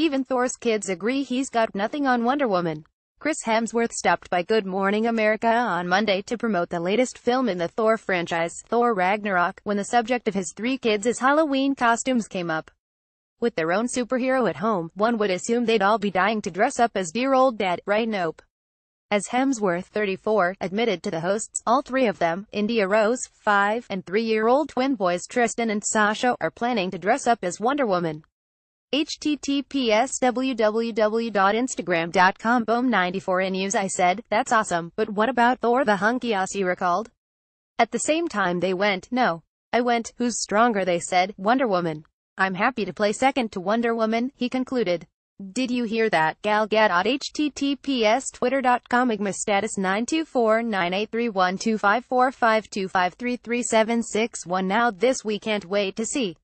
Even Thor's kids agree he's got nothing on Wonder Woman. Chris Hemsworth stopped by Good Morning America on Monday to promote the latest film in the Thor franchise, Thor Ragnarok, when the subject of his three kids' Halloween costumes came up. With their own superhero at home, one would assume they'd all be dying to dress up as dear old dad, right nope. As Hemsworth, 34, admitted to the hosts, all three of them, India Rose, 5, and 3-year-old twin boys Tristan and Sasha, are planning to dress up as Wonder Woman https www.instagram.com boom94 in I said, that's awesome, but what about Thor the hunky He recalled? At the same time they went, no. I went, who's stronger they said, Wonder Woman. I'm happy to play second to Wonder Woman, he concluded. Did you hear that, Gal Gadot https twitter.com igma status 92498312545253376 now this we can't wait to see.